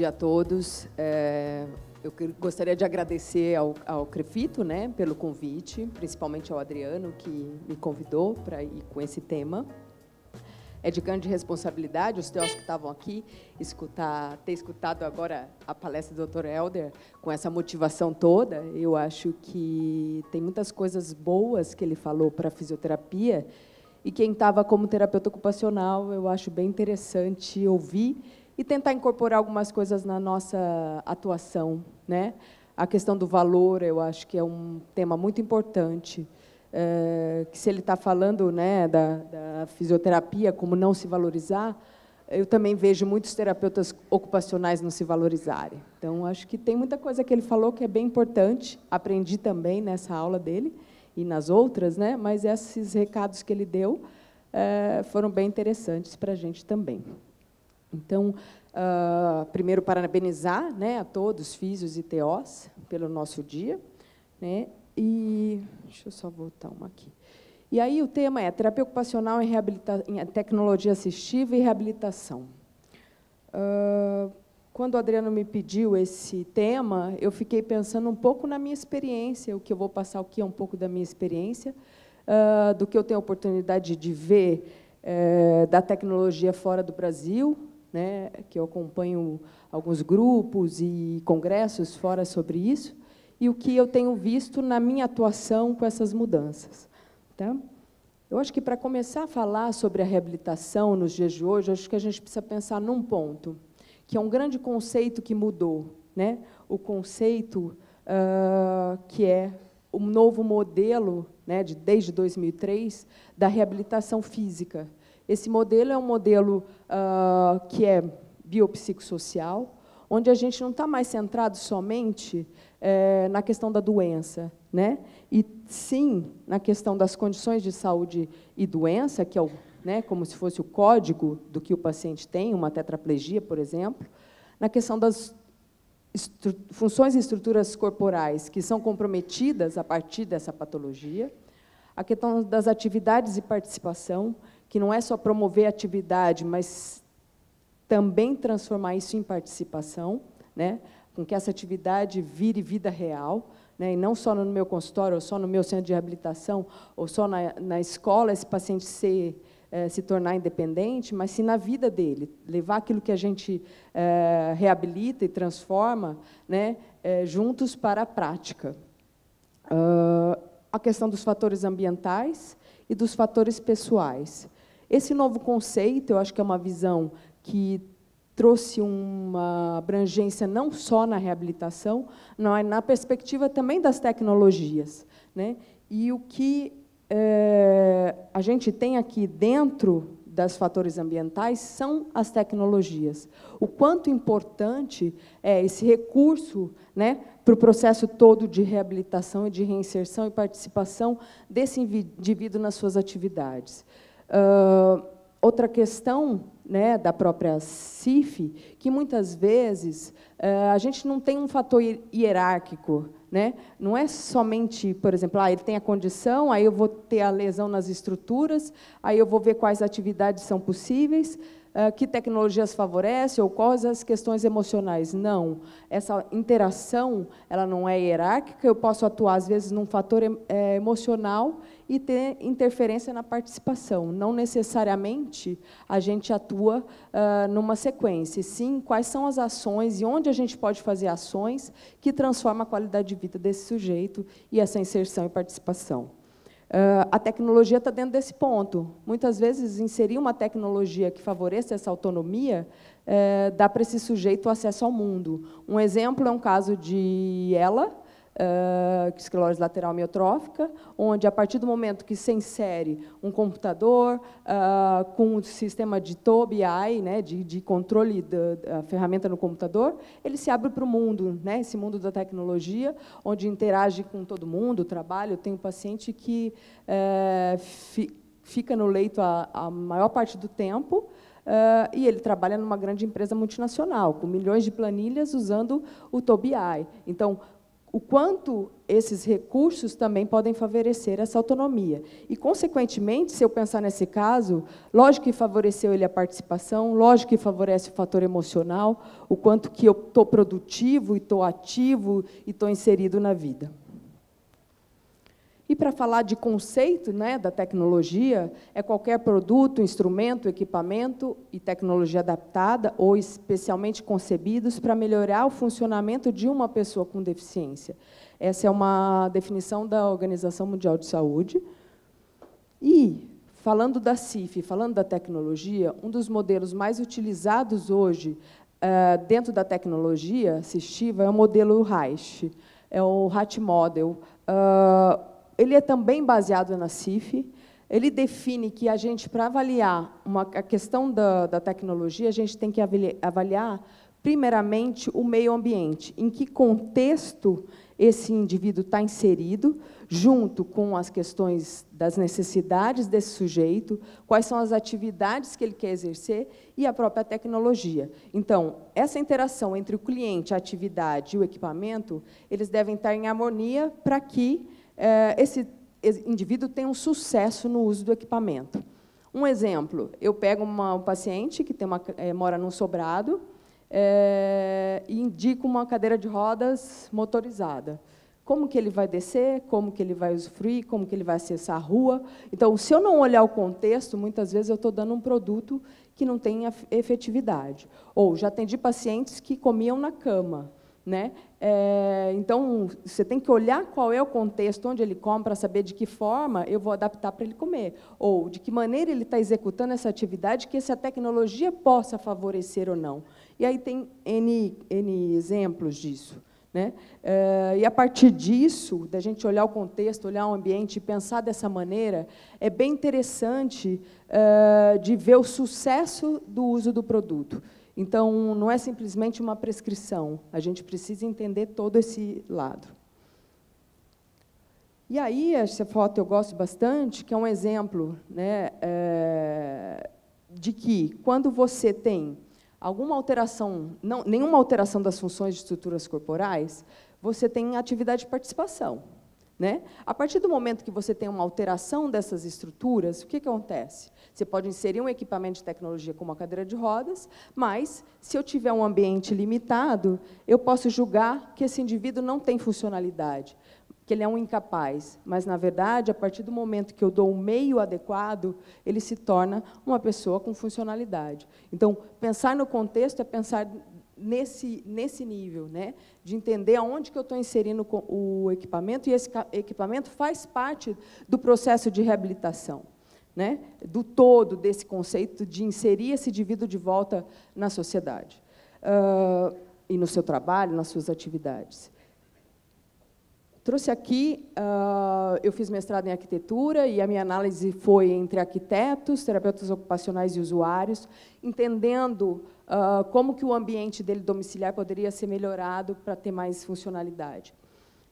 Dia a todos. É, eu gostaria de agradecer ao, ao Crefito né, pelo convite, principalmente ao Adriano, que me convidou para ir com esse tema. É de grande responsabilidade, os teus que estavam aqui, escutar, ter escutado agora a palestra do Dr. Helder com essa motivação toda. Eu acho que tem muitas coisas boas que ele falou para a fisioterapia e quem estava como terapeuta ocupacional, eu acho bem interessante ouvir e tentar incorporar algumas coisas na nossa atuação. Né? A questão do valor, eu acho que é um tema muito importante. É, que se ele está falando né, da, da fisioterapia como não se valorizar, eu também vejo muitos terapeutas ocupacionais não se valorizarem. Então, acho que tem muita coisa que ele falou que é bem importante. Aprendi também nessa aula dele e nas outras, né? mas esses recados que ele deu eh, foram bem interessantes para a gente também. Então, uh, primeiro, parabenizar né, a todos, físios e TOs, pelo nosso dia. Né? E deixa eu só voltar uma aqui. E aí o tema é terapia ocupacional em, reabilita em tecnologia assistiva e reabilitação. Uh, quando o Adriano me pediu esse tema, eu fiquei pensando um pouco na minha experiência, o que eu vou passar aqui é um pouco da minha experiência, uh, do que eu tenho oportunidade de ver uh, da tecnologia fora do Brasil, né, que eu acompanho alguns grupos e congressos fora sobre isso, e o que eu tenho visto na minha atuação com essas mudanças. Tá? Eu acho que, para começar a falar sobre a reabilitação nos dias de hoje, acho que a gente precisa pensar num ponto, que é um grande conceito que mudou, né? o conceito uh, que é um novo modelo, né, de, desde 2003, da reabilitação física, esse modelo é um modelo uh, que é biopsicossocial, onde a gente não está mais centrado somente é, na questão da doença, né? e sim na questão das condições de saúde e doença, que é o, né, como se fosse o código do que o paciente tem, uma tetraplegia, por exemplo, na questão das funções e estruturas corporais que são comprometidas a partir dessa patologia, a questão das atividades e participação, que não é só promover atividade, mas também transformar isso em participação, né? com que essa atividade vire vida real, né? e não só no meu consultório, ou só no meu centro de reabilitação, ou só na, na escola, esse paciente ser, eh, se tornar independente, mas sim na vida dele, levar aquilo que a gente eh, reabilita e transforma né? eh, juntos para a prática. Uh, a questão dos fatores ambientais e dos fatores pessoais. Esse novo conceito, eu acho que é uma visão que trouxe uma abrangência não só na reabilitação, mas é, na perspectiva também das tecnologias. Né? E o que é, a gente tem aqui dentro das fatores ambientais são as tecnologias. O quanto importante é esse recurso né, para o processo todo de reabilitação e de reinserção e participação desse indivíduo nas suas atividades. Uh, outra questão né, da própria CIF, que muitas vezes uh, a gente não tem um fator hierárquico. Né? Não é somente, por exemplo, ah, ele tem a condição, aí eu vou ter a lesão nas estruturas, aí eu vou ver quais atividades são possíveis. Ah, que tecnologias favorece ou quais as questões emocionais. Não, essa interação ela não é hierárquica, eu posso atuar, às vezes, num fator é, emocional e ter interferência na participação. Não necessariamente a gente atua ah, numa sequência, sim quais são as ações e onde a gente pode fazer ações que transformam a qualidade de vida desse sujeito e essa inserção e participação. Uh, a tecnologia está dentro desse ponto. Muitas vezes, inserir uma tecnologia que favoreça essa autonomia uh, dá para esse sujeito acesso ao mundo. Um exemplo é um caso de ela, uh, esclerose lateral miotrófica, onde a partir do momento que se insere um computador uh, com um sistema de TOBI, né, de, de controle da, da, ferramenta no computador, ele se abre para o mundo, né, esse mundo da tecnologia, onde interage com todo mundo, trabalha. Eu tenho um paciente que uh, fi, fica no leito a, a maior parte do tempo, Uh, e ele trabalha numa grande empresa multinacional, com milhões de planilhas usando o Tobii. Então, o quanto esses recursos também podem favorecer essa autonomia. E, consequentemente, se eu pensar nesse caso, lógico que favoreceu ele a participação, lógico que favorece o fator emocional, o quanto que eu estou produtivo, e estou ativo e estou inserido na vida. E para falar de conceito né, da tecnologia, é qualquer produto, instrumento, equipamento e tecnologia adaptada ou especialmente concebidos para melhorar o funcionamento de uma pessoa com deficiência. Essa é uma definição da Organização Mundial de Saúde. E, falando da CIF, falando da tecnologia, um dos modelos mais utilizados hoje uh, dentro da tecnologia assistiva é o modelo Reich, é o RAT Model. Uh, ele é também baseado na CIF, ele define que a gente, para avaliar uma, a questão da, da, tecnologia, a gente tem que avaliar, primeiramente, o meio ambiente, em que contexto esse indivíduo está inserido, junto com as questões das necessidades desse sujeito, quais são as atividades que ele quer exercer e a própria tecnologia. Então, essa interação entre o cliente, a atividade e o equipamento, eles devem estar tá em harmonia para que é, esse indivíduo tem um sucesso no uso do equipamento. Um exemplo, eu pego uma, um paciente que tem uma, é, mora num sobrado é, e indico uma cadeira de rodas motorizada. Como que ele vai descer, como que ele vai usufruir, como que ele vai acessar a rua. Então, se eu não olhar o contexto, muitas vezes eu estou dando um produto que não tem efetividade. Ou já atendi pacientes que comiam na cama. Né? É, então, você tem que olhar qual é o contexto onde ele come para saber de que forma eu vou adaptar para ele comer, ou de que maneira ele está executando essa atividade que essa tecnologia possa favorecer ou não. E aí tem N, N exemplos disso. Né? É, e a partir disso, da gente olhar o contexto, olhar o ambiente e pensar dessa maneira, é bem interessante é, de ver o sucesso do uso do produto. Então, não é simplesmente uma prescrição, a gente precisa entender todo esse lado. E aí, essa foto eu gosto bastante, que é um exemplo né, é, de que, quando você tem alguma alteração, não, nenhuma alteração das funções de estruturas corporais, você tem atividade de participação. Né? A partir do momento que você tem uma alteração dessas estruturas, o que, que acontece? Você pode inserir um equipamento de tecnologia como a cadeira de rodas, mas, se eu tiver um ambiente limitado, eu posso julgar que esse indivíduo não tem funcionalidade, que ele é um incapaz. Mas, na verdade, a partir do momento que eu dou o um meio adequado, ele se torna uma pessoa com funcionalidade. Então, pensar no contexto é pensar nesse, nesse nível, né? de entender aonde que eu estou inserindo o equipamento, e esse equipamento faz parte do processo de reabilitação, né? do todo desse conceito de inserir esse indivíduo de volta na sociedade, uh, e no seu trabalho, nas suas atividades. Trouxe aqui, uh, eu fiz mestrado em arquitetura e a minha análise foi entre arquitetos, terapeutas ocupacionais e usuários, entendendo uh, como que o ambiente dele domiciliar poderia ser melhorado para ter mais funcionalidade.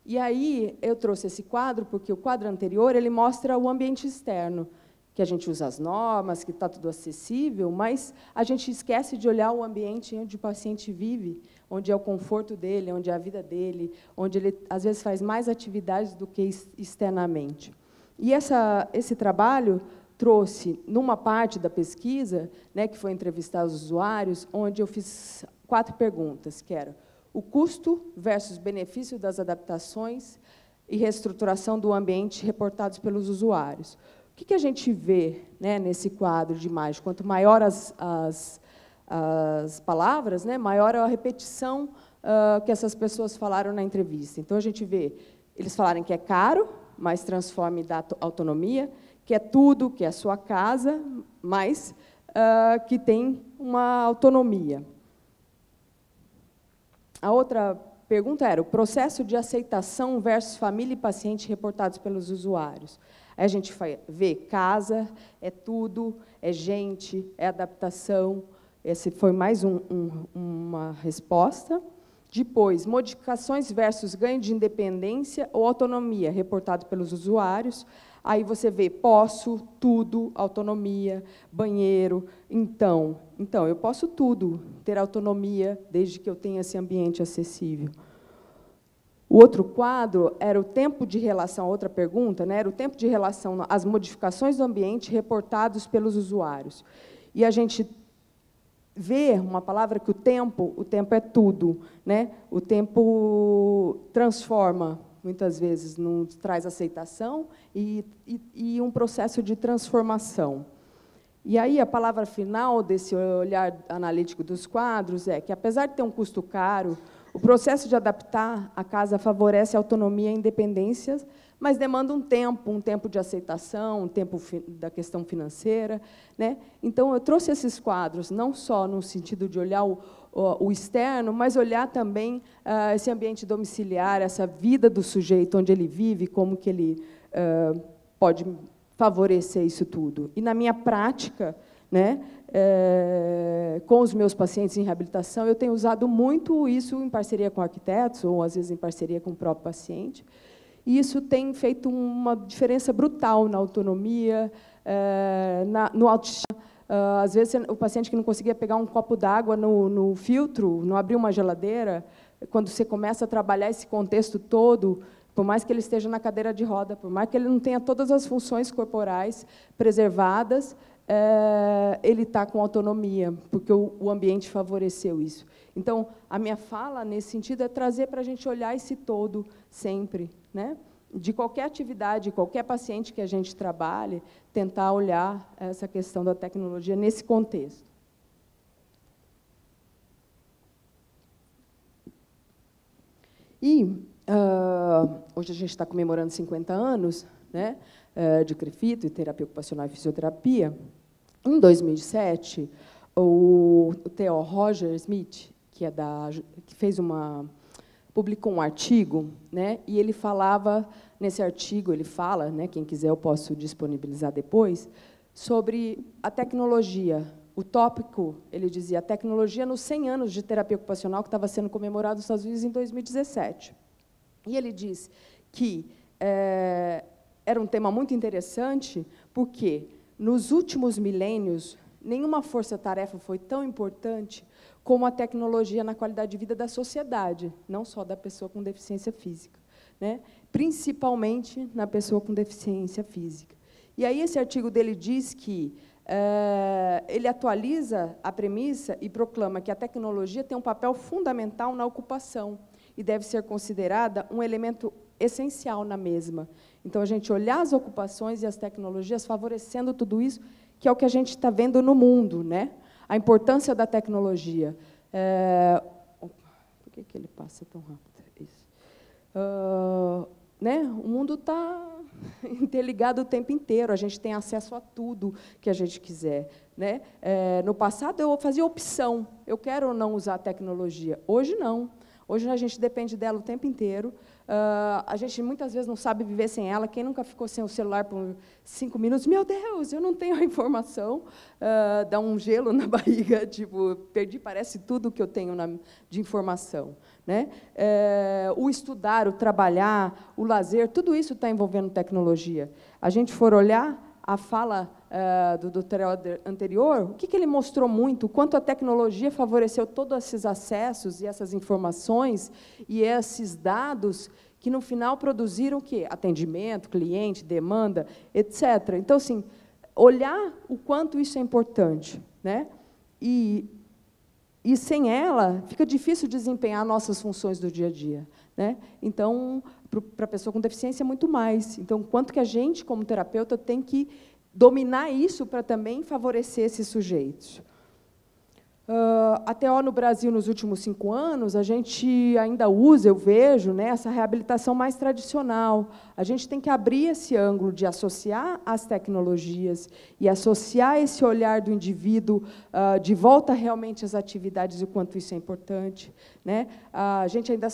E aí eu trouxe esse quadro porque o quadro anterior ele mostra o ambiente externo, que a gente usa as normas, que está tudo acessível, mas a gente esquece de olhar o ambiente onde o paciente vive, onde é o conforto dele, onde é a vida dele, onde ele às vezes faz mais atividades do que externamente. E essa, esse trabalho trouxe, numa parte da pesquisa, né, que foi entrevistar os usuários, onde eu fiz quatro perguntas, que o custo versus benefício das adaptações e reestruturação do ambiente reportados pelos usuários. O que, que a gente vê né, nesse quadro de imagem? Quanto maior as, as as palavras, né, maior é a repetição uh, que essas pessoas falaram na entrevista. Então, a gente vê eles falarem que é caro, mas transforma e dá autonomia, que é tudo, que é a sua casa, mas uh, que tem uma autonomia. A outra pergunta era o processo de aceitação versus família e paciente reportados pelos usuários. Aí a gente vê casa, é tudo, é gente, é adaptação, esse foi mais um, um, uma resposta. Depois, modificações versus ganho de independência ou autonomia, reportado pelos usuários. Aí você vê posso, tudo, autonomia, banheiro, então. Então, eu posso tudo, ter autonomia, desde que eu tenha esse ambiente acessível. O outro quadro era o tempo de relação, outra pergunta, né, era o tempo de relação às modificações do ambiente reportados pelos usuários. E a gente ver uma palavra que o tempo, o tempo é tudo, né? O tempo transforma muitas vezes, não traz aceitação e, e, e um processo de transformação. E aí a palavra final desse olhar analítico dos quadros é que, apesar de ter um custo caro, o processo de adaptar a casa favorece a autonomia e independências independência mas demanda um tempo, um tempo de aceitação, um tempo da questão financeira. Né? Então, eu trouxe esses quadros, não só no sentido de olhar o, o, o externo, mas olhar também ah, esse ambiente domiciliar, essa vida do sujeito, onde ele vive, como que ele ah, pode favorecer isso tudo. E, na minha prática, né, é, com os meus pacientes em reabilitação, eu tenho usado muito isso em parceria com arquitetos, ou, às vezes, em parceria com o próprio paciente, e isso tem feito uma diferença brutal na autonomia, eh, na, no autoestima. Eh, às vezes, o paciente que não conseguia pegar um copo d'água no, no filtro, não abrir uma geladeira, quando você começa a trabalhar esse contexto todo, por mais que ele esteja na cadeira de roda, por mais que ele não tenha todas as funções corporais preservadas, é, ele está com autonomia, porque o, o, ambiente favoreceu isso. Então, a minha fala, nesse sentido, é trazer para a gente olhar esse todo sempre né? de qualquer atividade, qualquer paciente que a gente trabalhe, tentar olhar essa questão da tecnologia nesse contexto. E uh, hoje a gente está comemorando 50 anos né, uh, de CREFITO e terapia ocupacional e fisioterapia. Em 2007, o, o Theo Roger Smith, que, é da, que fez uma publicou um artigo, né, e ele falava, nesse artigo ele fala, né, quem quiser eu posso disponibilizar depois, sobre a tecnologia. O tópico, ele dizia, a tecnologia nos 100 anos de terapia ocupacional que estava sendo comemorado nos Estados Unidos em 2017. E ele diz que é, era um tema muito interessante, porque nos últimos milênios, nenhuma força-tarefa foi tão importante como a tecnologia na qualidade de vida da sociedade, não só da pessoa com deficiência física, né? principalmente na pessoa com deficiência física. E aí esse artigo dele diz que é, ele atualiza a premissa e proclama que a tecnologia tem um papel fundamental na ocupação e deve ser considerada um elemento essencial na mesma. Então, a gente olhar as ocupações e as tecnologias favorecendo tudo isso, que é o que a gente está vendo no mundo, né? a importância da tecnologia. É, por que, que ele passa tão rápido? Isso. Uh, né? O mundo está interligado o tempo inteiro, a gente tem acesso a tudo que a gente quiser. Né? É, no passado, eu fazia opção, eu quero ou não usar tecnologia. Hoje, não. Hoje, a gente depende dela o tempo inteiro. Uh, a gente muitas vezes não sabe viver sem ela. Quem nunca ficou sem o celular por cinco minutos? Meu Deus, eu não tenho a informação. Uh, dá um gelo na barriga, tipo, perdi, parece tudo que eu tenho na, de informação. Né? Eh, o estudar, o trabalhar, o lazer, tudo isso está envolvendo tecnologia. A gente for olhar a fala eh, do doutor anterior, o que, que ele mostrou muito? O quanto a tecnologia favoreceu todos esses acessos e essas informações e esses dados que, no final, produziram o quê? Atendimento, cliente, demanda, etc. Então, assim, olhar o quanto isso é importante. Né? E, e sem ela, fica difícil desempenhar nossas funções do dia a dia. Né? Então, para a pessoa com deficiência, é muito mais. Então, quanto que a gente, como terapeuta, tem que dominar isso para também favorecer esses sujeitos. Uh, ah, hoje no Brasil, nos últimos cinco anos, a gente ainda usa, eu vejo, né, essa reabilitação mais tradicional. A gente tem que abrir esse ângulo de associar as tecnologias e associar esse olhar do indivíduo uh, de volta realmente às atividades e o quanto isso é importante. Né? Uh, a gente ainda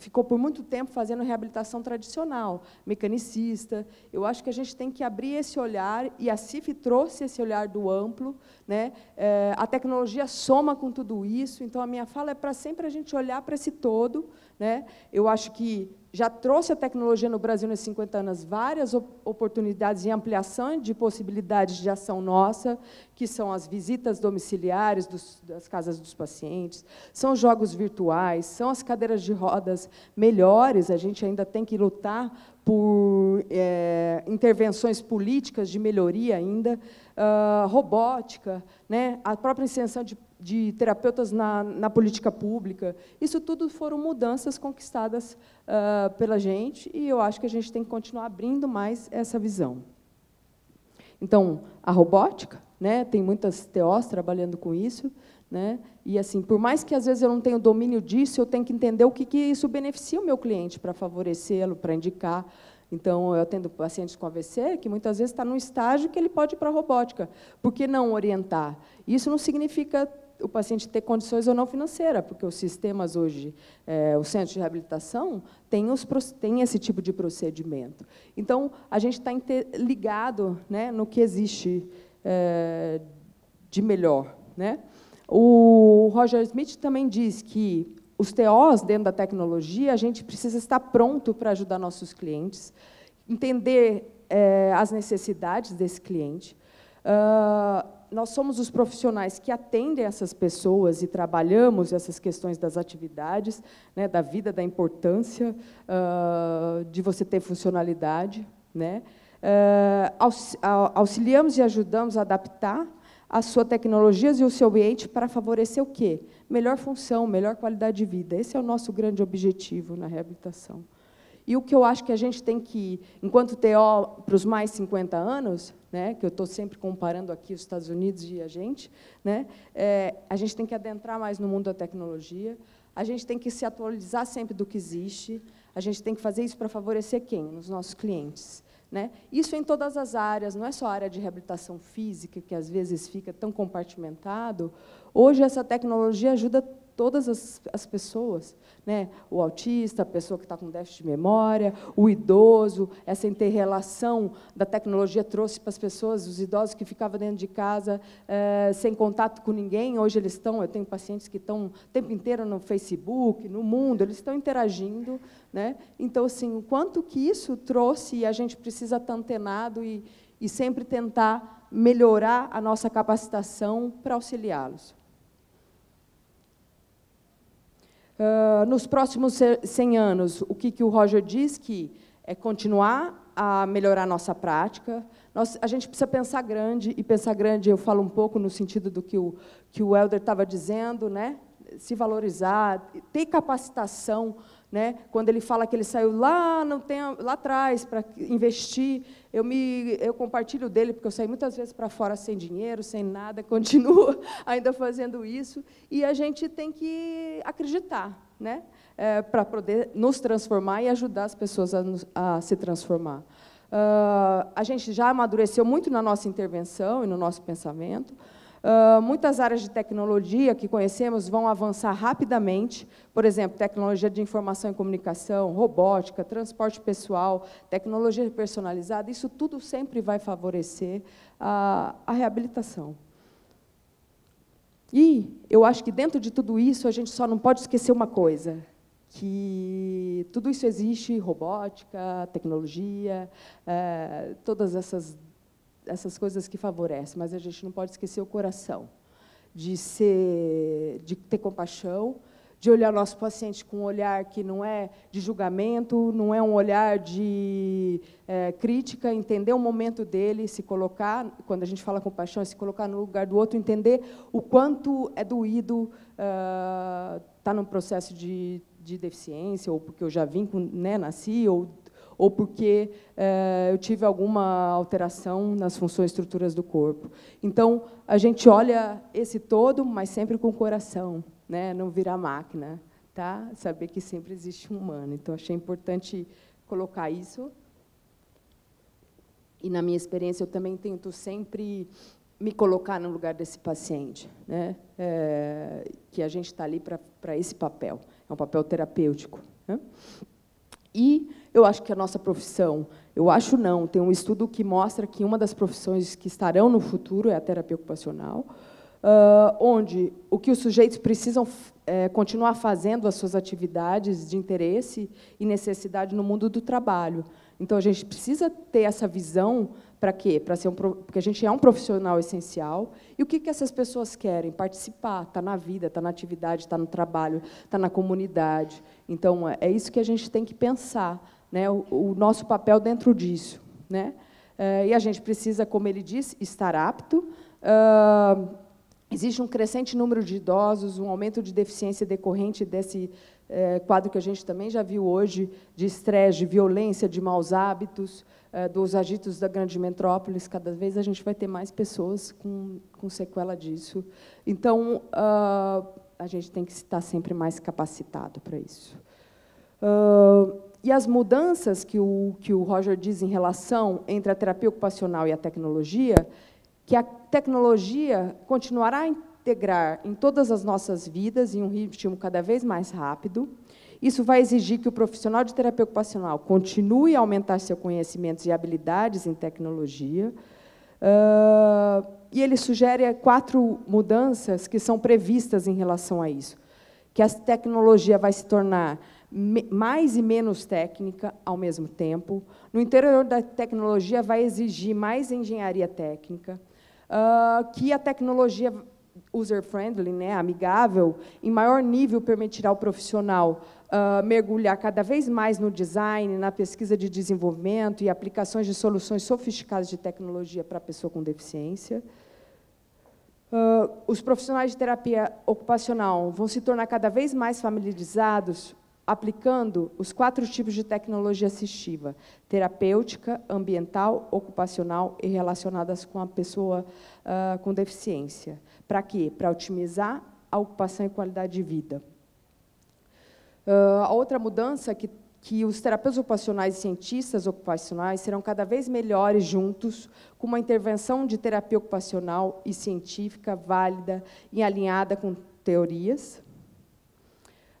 ficou por muito tempo fazendo reabilitação tradicional, mecanicista. Eu acho que a gente tem que abrir esse olhar, e a CIF trouxe esse olhar do amplo. Né? É, a tecnologia soma com tudo isso, então a minha fala é para sempre a gente olhar para esse todo. Né? Eu acho que já trouxe a tecnologia no Brasil nesses 50 anos várias oportunidades e ampliação de possibilidades de ação nossa, que são as visitas domiciliares dos, das casas dos pacientes, são jogos virtuais, são as cadeiras de rodas melhores, a gente ainda tem que lutar por é, intervenções políticas de melhoria ainda, uh, robótica, né? a própria extensão de de terapeutas na, na, política pública. Isso tudo foram mudanças conquistadas uh, pela gente e eu acho que a gente tem que continuar abrindo mais essa visão. Então, a robótica, né, tem muitas TOs trabalhando com isso, né, e assim, por mais que às vezes eu não tenha domínio disso, eu tenho que entender o que, que isso beneficia o meu cliente para favorecê-lo, para indicar. Então, eu atendo pacientes com AVC que muitas vezes está no estágio que ele pode ir para a robótica. Por que não orientar? Isso não significa o paciente ter condições ou não financeira, porque os sistemas hoje, é, o centro de reabilitação, tem, os, tem esse tipo de procedimento. Então, a gente está ligado né, no que existe é, de melhor. Né? O Roger Smith também diz que os TOs dentro da tecnologia, a gente precisa estar pronto para ajudar nossos clientes, entender é, as necessidades desse cliente, uh, nós somos os profissionais que atendem essas pessoas e trabalhamos essas questões das atividades, né, da vida, da importância uh, de você ter funcionalidade. Né? Uh, auxiliamos e ajudamos a adaptar as suas tecnologias e o seu ambiente para favorecer o quê? Melhor função, melhor qualidade de vida. Esse é o nosso grande objetivo na reabilitação. E o que eu acho que a gente tem que, enquanto TO para os mais 50 anos, né, que eu estou sempre comparando aqui os Estados Unidos e a gente, né, é, a gente tem que adentrar mais no mundo da tecnologia, a gente tem que se atualizar sempre do que existe, a gente tem que fazer isso para favorecer quem? Os nossos clientes. Né? Isso em todas as áreas, não é só a área de reabilitação física, que às vezes fica tão compartimentado. Hoje, essa tecnologia ajuda todas as, as pessoas, né? o autista, a pessoa que está com déficit de memória, o idoso, essa interrelação da tecnologia trouxe para as pessoas, os idosos que ficavam dentro de casa eh, sem contato com ninguém, hoje eles estão, eu tenho pacientes que estão o tempo inteiro no Facebook, no mundo, eles estão interagindo. Né? Então, assim, o quanto que isso trouxe, e a gente precisa estar antenado e, e sempre tentar melhorar a nossa capacitação para auxiliá-los. Ah, nos próximos 100 anos, o que, que o Roger diz que é continuar a melhorar a nossa prática. Nós, a gente precisa pensar grande, e pensar grande eu falo um pouco no sentido do que o, que o Helder estava dizendo, né? se valorizar, ter capacitação né? Quando ele fala que ele saiu lá, não tem, lá atrás para investir, eu, me, eu compartilho dele, porque eu saí muitas vezes para fora sem dinheiro, sem nada, continuo ainda fazendo isso. E a gente tem que acreditar né? É, para poder nos transformar e ajudar as pessoas a, a se transformar. Uh, a gente já amadureceu muito na nossa intervenção e no nosso pensamento, Uh, muitas áreas de tecnologia que conhecemos vão avançar rapidamente, por exemplo, tecnologia de informação e comunicação, robótica, transporte pessoal, tecnologia personalizada, isso tudo sempre vai favorecer a, a reabilitação. E eu acho que dentro de tudo isso a gente só não pode esquecer uma coisa, que tudo isso existe, robótica, tecnologia, eh, todas essas essas coisas que favorecem, mas a gente não pode esquecer o coração, de, ser, de ter compaixão, de olhar nosso paciente com um olhar que não é de julgamento, não é um olhar de é, crítica, entender o momento dele, se colocar, quando a gente fala compaixão, é se colocar no lugar do outro, entender o quanto é doído estar uh, tá num processo de, de deficiência, ou porque eu já vim, com, né, nasci, ou ou porque eh, eu tive alguma alteração nas funções estruturas do corpo. Então, a gente olha esse todo, mas sempre com o coração, né? não virar máquina. Tá? Saber que sempre existe um humano. Então, achei importante colocar isso. E, na minha experiência, eu também tento sempre me colocar no lugar desse paciente, né? É, que a gente está ali para esse papel, é um papel terapêutico. Né? E eu acho que a nossa profissão, eu acho não, tem um estudo que mostra que uma das profissões que estarão no futuro é a terapia ocupacional, uh, onde o que os sujeitos precisam é, continuar fazendo as suas atividades de interesse e necessidade no mundo do trabalho. Então, a gente precisa ter essa visão para quê? Para ser um, porque a gente é um profissional essencial. E o que, que essas pessoas querem? Participar, Está tá na vida, está tá na atividade, está tá no trabalho, está na comunidade. Então, é, é isso que a gente tem que pensar, né? o, o nosso papel dentro disso. Né? É, e a gente precisa, como ele disse, estar apto. Uh, existe um crescente número de idosos, um aumento de deficiência decorrente desse é, quadro que a gente também já viu hoje, de estresse, de violência, de maus hábitos, é, dos agitos da grande metrópole. cada vez a gente vai ter mais pessoas com, com sequela disso. Então, uh, a gente tem que estar sempre mais capacitado para isso. Uh, e as mudanças que o, que o Roger diz em relação entre a terapia ocupacional e a tecnologia, que a tecnologia continuará integrar em todas as nossas vidas em um ritmo cada vez mais rápido. Isso vai exigir que o profissional de terapia ocupacional continue a aumentar seus conhecimentos e habilidades em tecnologia. Uh, e ele sugere quatro mudanças que são previstas em relação a isso. Que a tecnologia vai se tornar mais e menos técnica ao mesmo tempo. No interior da tecnologia vai exigir mais engenharia técnica. Uh, que a tecnologia user-friendly, né, amigável, em maior nível permitirá ao profissional uh, mergulhar cada vez mais no design, na pesquisa de desenvolvimento e aplicações de soluções sofisticadas de tecnologia para a pessoa com deficiência. Uh, os profissionais de terapia ocupacional vão se tornar cada vez mais familiarizados aplicando os quatro tipos de tecnologia assistiva: terapêutica, ambiental, ocupacional e relacionadas com a pessoa uh, com deficiência. Para quê? Para otimizar a ocupação e qualidade de vida. Uh, a outra mudança é que que os terapeutas ocupacionais e cientistas ocupacionais serão cada vez melhores juntos, com uma intervenção de terapia ocupacional e científica válida e alinhada com teorias.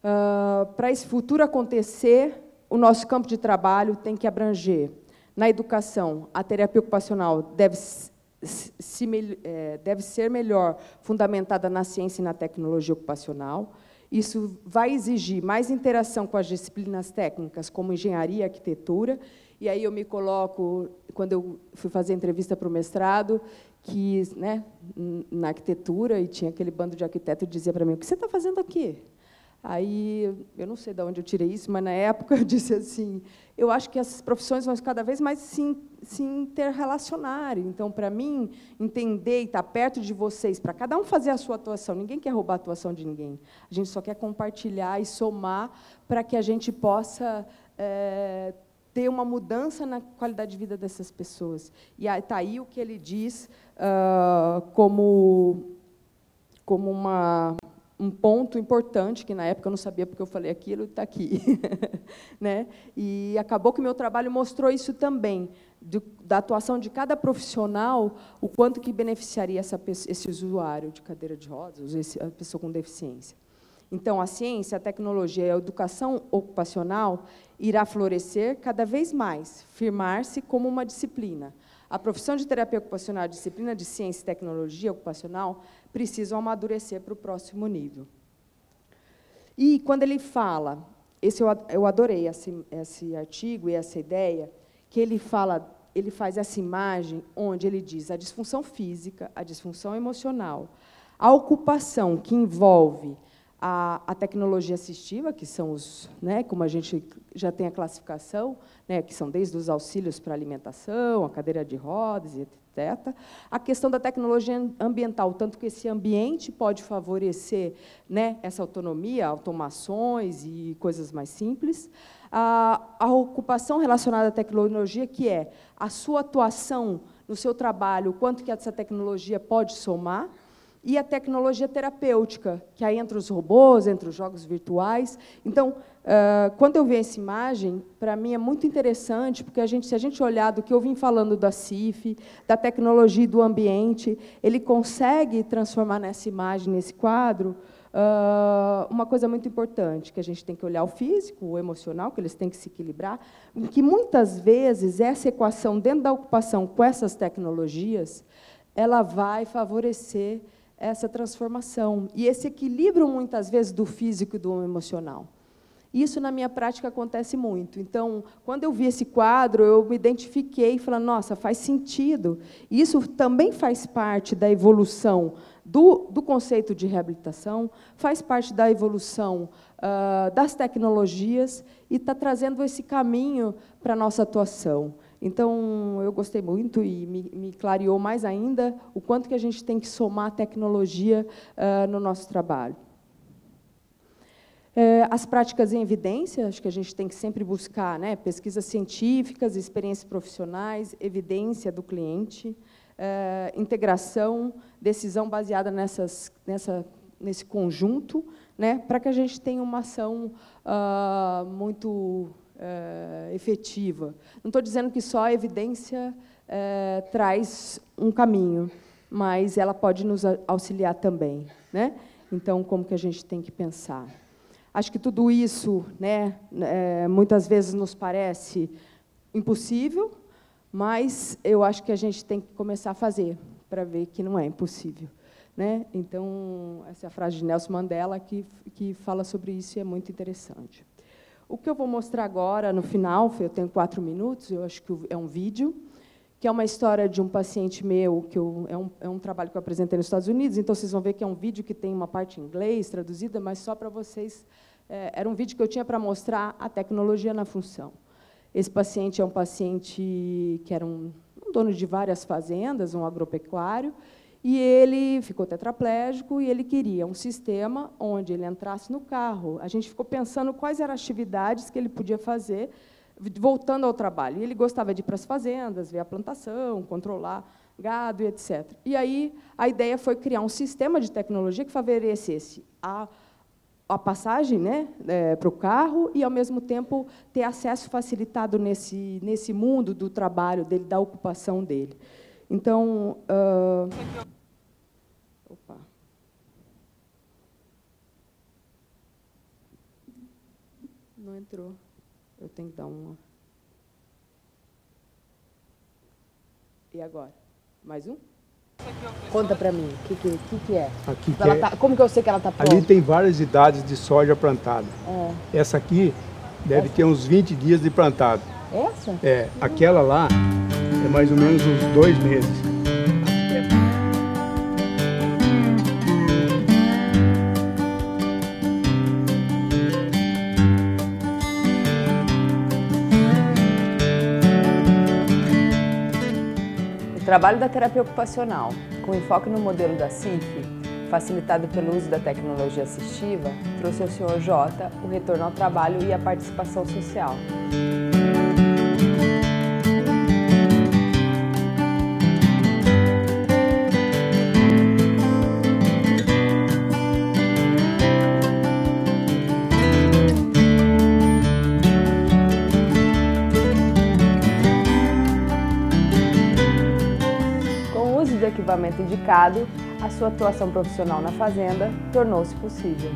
Uh, ah, para esse futuro acontecer, o nosso campo de trabalho tem que abranger. Na educação, a terapia ocupacional deve, se, é, deve ser melhor fundamentada na ciência e na tecnologia ocupacional. Isso vai exigir mais interação com as disciplinas técnicas, como engenharia e arquitetura. E aí eu me coloco, quando eu fui fazer entrevista para o mestrado, que né, na arquitetura, e tinha aquele bando de arquitetos que dizia para mim, o que você está fazendo aqui? Aí, eu não sei de onde eu tirei isso, mas na época eu disse assim: eu acho que essas profissões vão cada vez mais se, se interrelacionar. Então, para mim, entender e estar tá perto de vocês, para cada um fazer a sua atuação, ninguém quer roubar a atuação de ninguém. A gente só quer compartilhar e somar para que a gente possa. É, ter uma mudança na qualidade de vida dessas pessoas. E está aí o que ele diz uh, como, como uma um ponto importante, que na época eu não sabia porque eu falei aquilo, está aqui. né? E acabou que meu trabalho mostrou isso também, da atuação de cada profissional, o quanto que beneficiaria essa, esse usuário de cadeira de rodas, esse, a pessoa com deficiência. Então, a ciência, a tecnologia e a educação ocupacional irá florescer cada vez mais, firmar-se como uma disciplina, a profissão de terapia ocupacional a disciplina de ciência e tecnologia ocupacional precisam amadurecer para o próximo nível. E quando ele fala, esse eu, eu adorei esse, esse artigo e essa ideia, que ele fala, ele faz essa imagem onde ele diz a disfunção física, a disfunção emocional, a ocupação que envolve a, a tecnologia assistiva, que são os, né, como a gente já tem a classificação, né, que são desde os auxílios para alimentação, a cadeira de rodas, etc. A questão da tecnologia ambiental, tanto que esse ambiente pode favorecer né, essa autonomia, automações e coisas mais simples. A, a ocupação relacionada à tecnologia, que é a sua atuação no seu trabalho, quanto que essa tecnologia pode somar, e a tecnologia terapêutica, que aí entra os robôs, entra os jogos virtuais. Então, eh, quando eu vi essa imagem, para mim é muito interessante, porque a gente, se a gente olhar do que eu vim falando da CIF, da tecnologia e do ambiente, ele consegue transformar nessa imagem, nesse quadro, eh, uma coisa muito importante, que a gente tem que olhar o físico, o emocional, que eles têm que se equilibrar, que muitas vezes essa equação dentro da ocupação com essas tecnologias, ela vai favorecer essa transformação e esse equilíbrio muitas vezes do físico e do emocional. Isso na minha prática acontece muito. Então, quando eu vi esse quadro, eu me identifiquei e falei: nossa, faz sentido. Isso também faz parte da evolução do, do conceito de reabilitação, faz parte da evolução uh, das tecnologias e está trazendo esse caminho para a nossa atuação. Então, eu gostei muito e me, me, clareou mais ainda o quanto que a gente tem que somar tecnologia uh, no nosso trabalho. É, as práticas em evidência, acho que a gente tem que sempre buscar né, pesquisas científicas, experiências profissionais, evidência do cliente, é, integração, decisão baseada nessas, nessa, nesse conjunto, né, para que a gente tenha uma ação uh, muito uh, efetiva. Não estou dizendo que só a evidência uh, traz um caminho, mas ela pode nos auxiliar também. Né? Então, como que a gente tem que pensar? Acho que tudo isso, né, é, muitas vezes nos parece impossível, mas eu acho que a gente tem que começar a fazer para ver que não é impossível. Né? Então, essa é a frase de Nelson Mandela que, que fala sobre isso e é muito interessante. O que eu vou mostrar agora, no final, eu tenho quatro minutos, eu acho que é um vídeo, que é uma história de um paciente meu, que eu, é, um, é um trabalho que eu apresentei nos Estados Unidos, então vocês vão ver que é um vídeo que tem uma parte em inglês, traduzida, mas só para vocês... É, era um vídeo que eu tinha para mostrar a tecnologia na função. Esse paciente é um paciente que era um, um dono de várias fazendas, um agropecuário, e ele ficou tetraplégico e ele queria um sistema onde ele entrasse no carro. A gente ficou pensando quais eram as atividades que ele podia fazer voltando ao trabalho. E ele gostava de ir para as fazendas, ver a plantação, controlar gado, etc. E aí a ideia foi criar um sistema de tecnologia que favorecesse a, a passagem né, é, para o carro e, ao mesmo tempo, ter acesso facilitado nesse, nesse mundo do trabalho dele, da ocupação dele. Então. Uh... Opa. Não entrou. Eu tenho que dar uma. E agora? Mais um? Conta para mim, o que, que, que, que, é? Aqui que é... Tá, como que eu sei que ela está pronta? Ali tem várias idades de soja plantada. É. Essa aqui deve Essa? ter uns 20 dias de plantado. Essa? É, hum. aquela lá é mais ou menos uns dois meses. O trabalho da terapia ocupacional, com enfoque no modelo da CIF, facilitado pelo uso da tecnologia assistiva, trouxe ao Sr. J o retorno ao trabalho e a participação social. momento indicado, a sua atuação profissional na Fazenda tornou-se possível.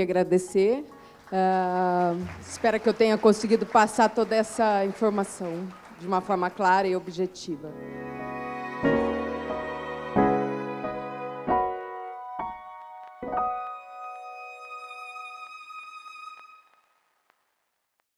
queria agradecer. Uh, espero que eu tenha conseguido passar toda essa informação de uma forma clara e objetiva.